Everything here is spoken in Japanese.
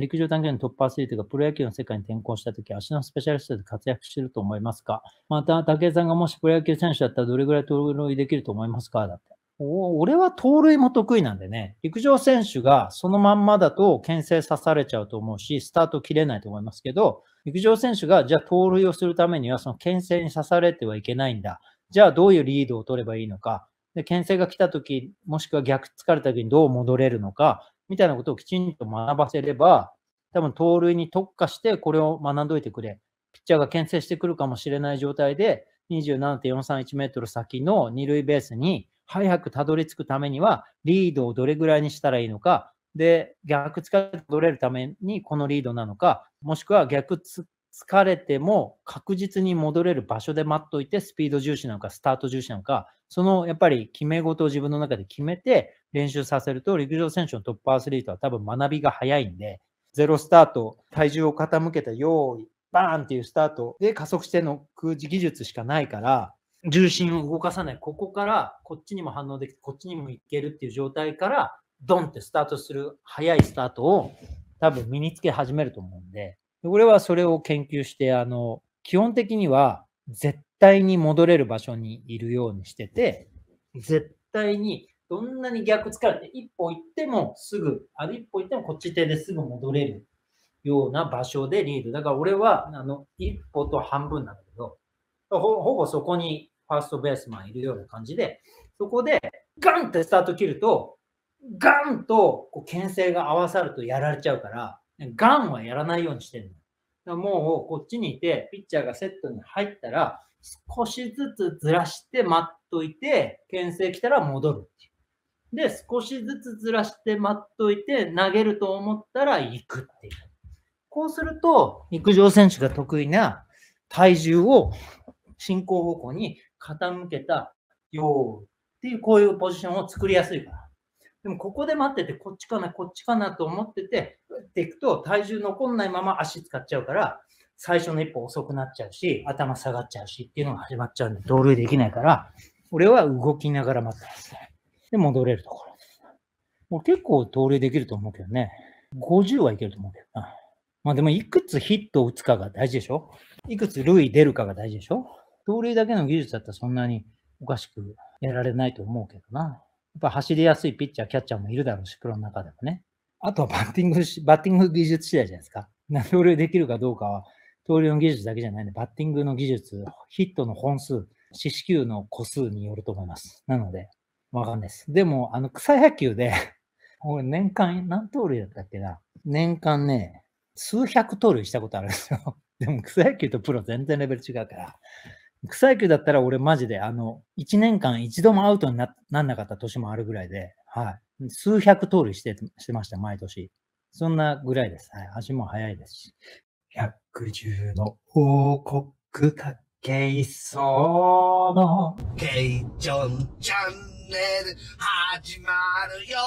陸上短距離のトップアスリートがプロ野球の世界に転向したとき、足のスペシャリストで活躍していると思いますかまた、武井さんがもしプロ野球選手だったらどれぐらい盗塁できると思いますかだって。俺は盗塁も得意なんでね、陸上選手がそのまんまだと牽制さされちゃうと思うし、スタート切れないと思いますけど、陸上選手がじゃあ盗塁をするためには、その牽制に刺されてはいけないんだ。じゃあどういうリードを取ればいいのか。で、牽制が来た時、もしくは逆つかれた時にどう戻れるのか。みたいなことをきちんと学ばせれば、多分盗塁に特化してこれを学んどいてくれ。ピッチャーが牽制してくるかもしれない状態で、27.431メートル先の二塁ベースに早くたどり着くためには、リードをどれぐらいにしたらいいのか、で、逆使い取れるためにこのリードなのか、もしくは逆つ疲れても確実に戻れる場所で待っといて、スピード重視なのか、スタート重視なのか、そのやっぱり決め事を自分の中で決めて練習させると、陸上選手のトップアスリートは多分学びが早いんで、ゼロスタート、体重を傾けた用意、バーンっていうスタートで加速しての空自技術しかないから、重心を動かさない。ここからこっちにも反応できて、こっちにもいけるっていう状態から、ドンってスタートする、速いスタートを多分身につけ始めると思うんで、俺はそれを研究して、あの、基本的には絶対に戻れる場所にいるようにしてて、絶対にどんなに逆疲れて、一歩行ってもすぐ、あの一歩行ってもこっち手ですぐ戻れるような場所でリード。だから俺は、あの、一歩と半分なんだけど、ほほぼそこにファーストベースマンいるような感じで、そこでガンってスタート切ると、ガンとこう牽制が合わさるとやられちゃうから、ガンはやらないようにしてるの。もうこっちにいて、ピッチャーがセットに入ったら、少しずつずらして待っといて、牽制来たら戻るっていう。で、少しずつずらして待っといて、投げると思ったら行くっていう。こうすると、陸上選手が得意な体重を進行方向に傾けたようっていう、こういうポジションを作りやすいから。でも、ここで待ってて、こっちかな、こっちかなと思ってて、っていくと体重残んないまま足使っちゃうから、最初の一歩遅くなっちゃうし、頭下がっちゃうしっていうのが始まっちゃうんで、同類できないから、俺は動きながら待ってますね。で、戻れるところもう結構同類できると思うけどね。50はいけると思うけどな。まあでも、いくつヒットを打つかが大事でしょいくつ類出るかが大事でしょ同類だけの技術だったらそんなにおかしくやられないと思うけどな。やっぱ走りやすいピッチャー、キャッチャーもいるだろうし、プロの中でもね。あとはバッティングし、バッティング技術次第じゃないですか。盗塁できるかどうかは、盗塁の技術だけじゃないんで、バッティングの技術、ヒットの本数、四死球の個数によると思います。なので、わかんないです。でも、あの、草野球で 俺年間何盗塁だったっけな。年間ね、数百盗塁したことあるんですよ。でも草野球とプロ全然レベル違うから。草野球だったら俺マジで、あの、1年間一度もアウトにならなかった年もあるぐらいで、はい。数百盗塁してしてました、毎年。そんなぐらいです。はい、足も速いですし。百獣の王国かけいそうのケイちョンチャンネル始まるよ